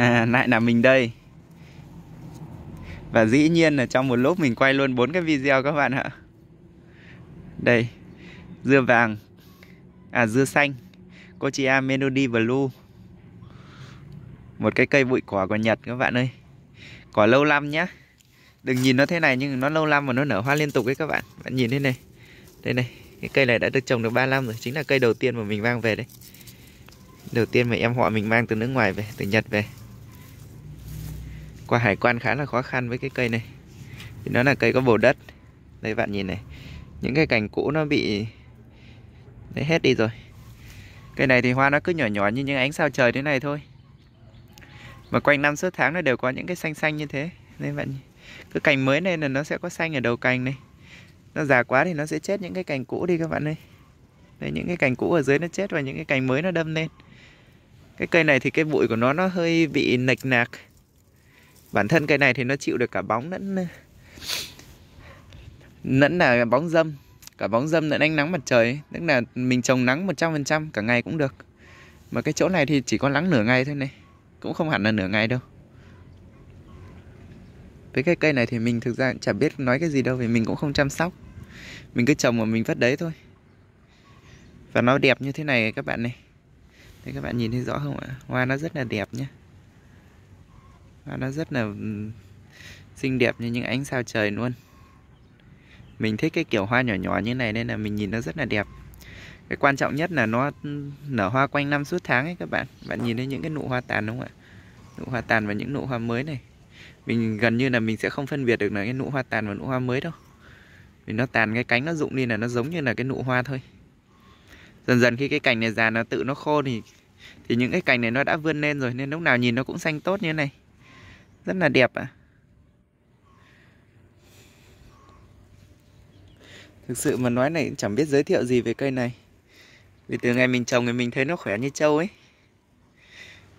à, lại là mình đây và dĩ nhiên là trong một lúc mình quay luôn bốn cái video các bạn ạ đây dưa vàng à dưa xanh Cochia Melody Blue một cái cây bụi cỏ của Nhật các bạn ơi cỏ lâu năm nhá đừng nhìn nó thế này nhưng nó lâu năm và nó nở hoa liên tục ấy các bạn bạn nhìn thế này đây này cái cây này đã được trồng được 3 năm rồi chính là cây đầu tiên mà mình mang về đấy đầu tiên mà em họ mình mang từ nước ngoài về từ Nhật về qua hải quan khá là khó khăn với cái cây này thì nó là cây có bồ đất đây bạn nhìn này những cái cành cũ nó bị đấy hết đi rồi cây này thì hoa nó cứ nhỏ nhỏ như những ánh sao trời thế này thôi mà quanh năm suốt tháng nó đều có những cái xanh xanh như thế nên bạn cứ cành mới này là nó sẽ có xanh ở đầu cành này nó già quá thì nó sẽ chết những cái cành cũ đi các bạn ơi đây những cái cành cũ ở dưới nó chết và những cái cành mới nó đâm lên cái cây này thì cái bụi của nó nó hơi bị nệch nạc bản thân cây này thì nó chịu được cả bóng lẫn lẫn là bóng dâm cả bóng dâm lẫn ánh nắng mặt trời tức là mình trồng nắng 100% cả ngày cũng được mà cái chỗ này thì chỉ có nắng nửa ngày thôi này cũng không hẳn là nửa ngày đâu với cái cây này thì mình thực ra chả biết nói cái gì đâu vì mình cũng không chăm sóc mình cứ trồng mà mình vất đấy thôi và nó đẹp như thế này các bạn này Đấy các bạn nhìn thấy rõ không ạ Hoa nó rất là đẹp nhé và nó rất là xinh đẹp như những ánh sao trời luôn mình thích cái kiểu hoa nhỏ nhỏ như này nên là mình nhìn nó rất là đẹp cái quan trọng nhất là nó nở hoa quanh năm suốt tháng ấy các bạn bạn nhìn thấy những cái nụ hoa tàn đúng không ạ nụ hoa tàn và những nụ hoa mới này mình gần như là mình sẽ không phân biệt được là cái nụ hoa tàn và nụ hoa mới đâu vì nó tàn cái cánh nó rụng đi là nó giống như là cái nụ hoa thôi dần dần khi cái cành này già nó tự nó khô thì thì những cái cành này nó đã vươn lên rồi nên lúc nào nhìn nó cũng xanh tốt như thế này rất là đẹp ạ à. thực sự mà nói này chẳng biết giới thiệu gì về cây này vì từ ngày mình trồng thì mình thấy nó khỏe như trâu ấy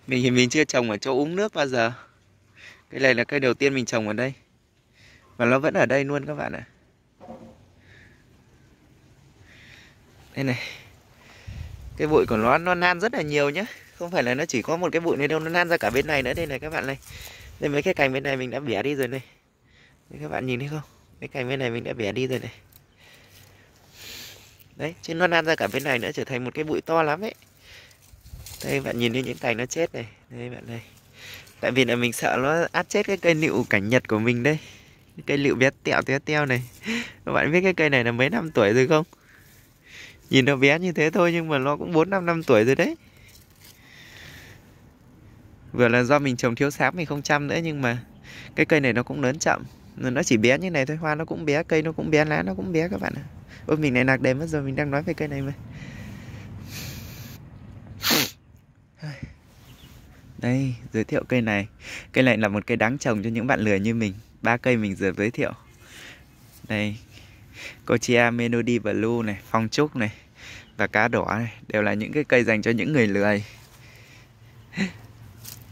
mình thì mình chưa trồng ở chỗ uống nước bao giờ Cây này là cây đầu tiên mình trồng ở đây Và nó vẫn ở đây luôn các bạn ạ Đây này Cái bụi của nó nó nan rất là nhiều nhá Không phải là nó chỉ có một cái bụi này đâu Nó nan ra cả bên này nữa Đây này các bạn này đây mấy cái cành bên này mình đã bẻ đi rồi này đây, các bạn nhìn thấy không mấy cành bên này mình đã bẻ đi rồi này đấy trên nó lan ra cả bên này nữa trở thành một cái bụi to lắm ấy đây bạn nhìn thấy những cành nó chết này đây bạn đây tại vì là mình sợ nó áp chết cái cây liệu cảnh nhật của mình đây cây liệu bé tẹo té teo này các bạn biết cái cây này là mấy năm tuổi rồi không nhìn nó bé như thế thôi nhưng mà nó cũng bốn năm năm tuổi rồi đấy vừa là do mình trồng thiếu sáp mình không chăm nữa nhưng mà cái cây này nó cũng lớn chậm nó chỉ bé như này thôi hoa nó cũng bé cây nó cũng bé lá nó cũng bé các bạn ạ ôi mình lại lạc đề mất rồi mình đang nói về cây này mà đây giới thiệu cây này cây này là một cây đáng trồng cho những bạn lười như mình ba cây mình vừa giới thiệu đây Cochia Melody Blue này, phong trúc này và cá đỏ này đều là những cái cây dành cho những người lười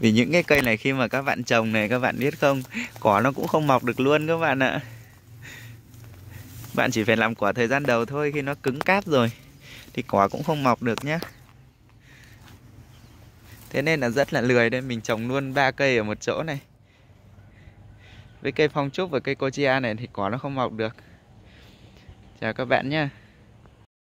vì những cái cây này khi mà các bạn trồng này các bạn biết không cỏ nó cũng không mọc được luôn các bạn ạ bạn chỉ phải làm quả thời gian đầu thôi khi nó cứng cáp rồi thì quả cũng không mọc được nhá, thế nên là rất là lười đây mình trồng luôn ba cây ở một chỗ này với cây phong trúc và cây cochia này thì quả nó không mọc được chào các bạn nhá.